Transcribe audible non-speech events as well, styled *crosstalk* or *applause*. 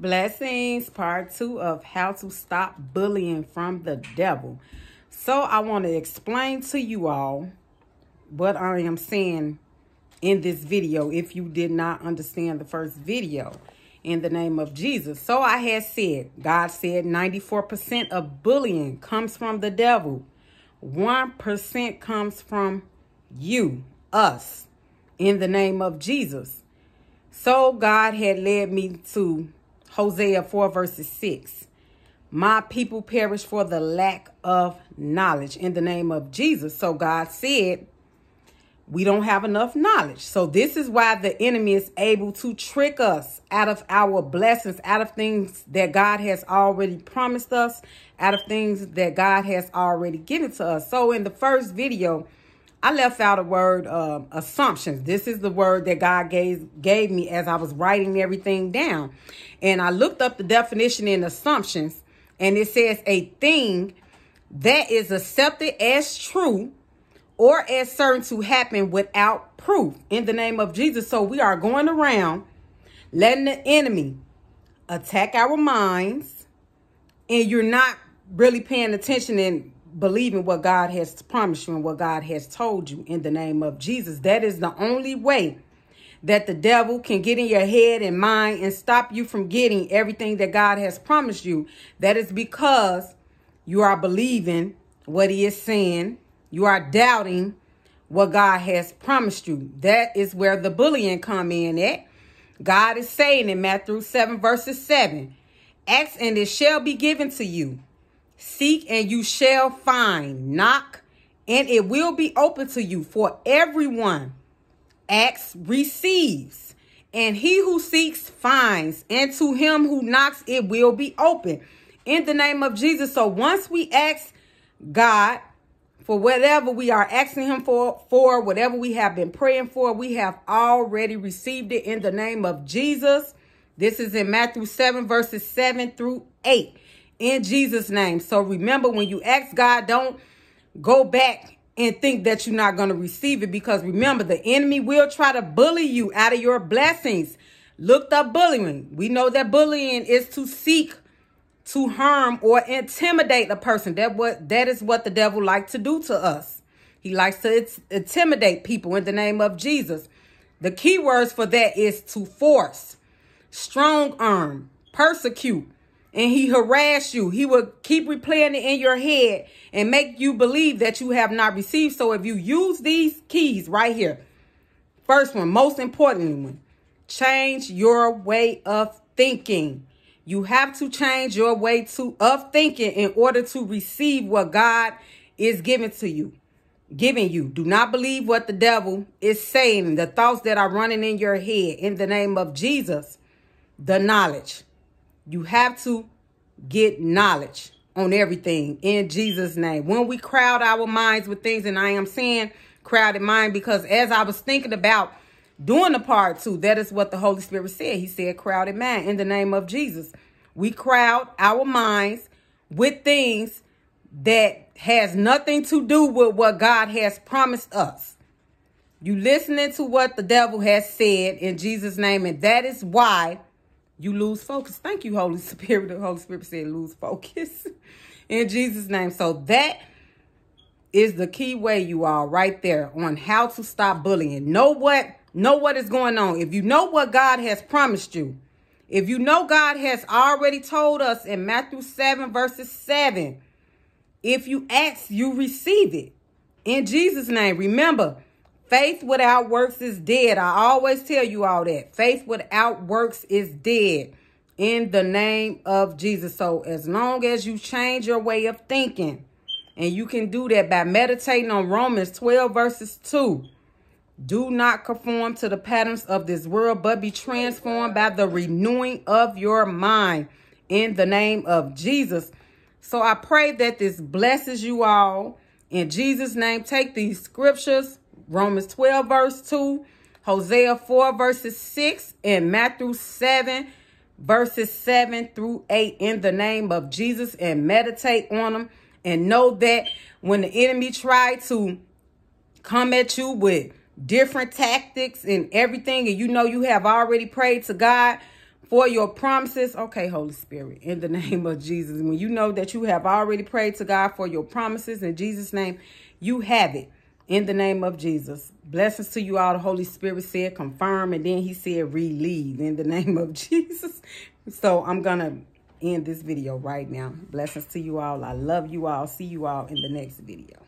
Blessings, part two of how to stop bullying from the devil. So I want to explain to you all what I am saying in this video if you did not understand the first video in the name of Jesus. So I had said, God said 94% of bullying comes from the devil. 1% comes from you, us, in the name of Jesus. So God had led me to Hosea 4 verses 6. My people perish for the lack of knowledge in the name of Jesus. So God said, we don't have enough knowledge. So this is why the enemy is able to trick us out of our blessings, out of things that God has already promised us, out of things that God has already given to us. So in the first video, I left out a word uh, assumptions. This is the word that God gave gave me as I was writing everything down. And I looked up the definition in assumptions and it says a thing that is accepted as true or as certain to happen without proof in the name of Jesus. So we are going around letting the enemy attack our minds and you're not really paying attention and believing what God has promised you and what God has told you in the name of Jesus. That is the only way that the devil can get in your head and mind and stop you from getting everything that God has promised you. That is because you are believing what he is saying. You are doubting what God has promised you. That is where the bullying come in at. God is saying in Matthew 7 verses 7, Ask and it shall be given to you Seek and you shall find. Knock and it will be open to you. For everyone acts receives. And he who seeks finds. And to him who knocks, it will be open. In the name of Jesus. So once we ask God for whatever we are asking him for, for whatever we have been praying for, we have already received it in the name of Jesus. This is in Matthew 7, verses 7 through 8 in Jesus' name. So remember, when you ask God, don't go back and think that you're not going to receive it because remember, the enemy will try to bully you out of your blessings. Look up bullying. We know that bullying is to seek to harm or intimidate a person. That what that is what the devil likes to do to us. He likes to intimidate people in the name of Jesus. The key words for that is to force, strong arm, persecute, and he harassed you. He will keep replaying it in your head and make you believe that you have not received. So if you use these keys right here, first one, most important one, change your way of thinking. You have to change your way to of thinking in order to receive what God is giving to you. Giving you. Do not believe what the devil is saying, the thoughts that are running in your head in the name of Jesus, the knowledge you have to get knowledge on everything in Jesus' name. When we crowd our minds with things, and I am saying crowded mind because as I was thinking about doing the part two, that is what the Holy Spirit said. He said, crowded mind in the name of Jesus. We crowd our minds with things that has nothing to do with what God has promised us. You listening to what the devil has said in Jesus' name, and that is why you lose focus. Thank you, Holy *laughs* Spirit. The Holy Spirit said lose focus *laughs* in Jesus' name. So that is the key way you are right there on how to stop bullying. Know what, know what is going on. If you know what God has promised you, if you know God has already told us in Matthew 7 verses 7, if you ask, you receive it. In Jesus' name, remember, Faith without works is dead. I always tell you all that. Faith without works is dead in the name of Jesus. So as long as you change your way of thinking, and you can do that by meditating on Romans 12 verses 2. Do not conform to the patterns of this world, but be transformed by the renewing of your mind in the name of Jesus. So I pray that this blesses you all. In Jesus' name, take these scriptures Romans 12, verse 2, Hosea 4, verses 6, and Matthew 7, verses 7 through 8 in the name of Jesus and meditate on them and know that when the enemy tried to come at you with different tactics and everything and you know you have already prayed to God for your promises. Okay, Holy Spirit, in the *laughs* name of Jesus, when you know that you have already prayed to God for your promises in Jesus' name, you have it in the name of Jesus. Blessings to you all. The Holy Spirit said confirm, and then he said relieve in the *laughs* name of Jesus. So I'm going to end this video right now. Blessings to you all. I love you all. See you all in the next video.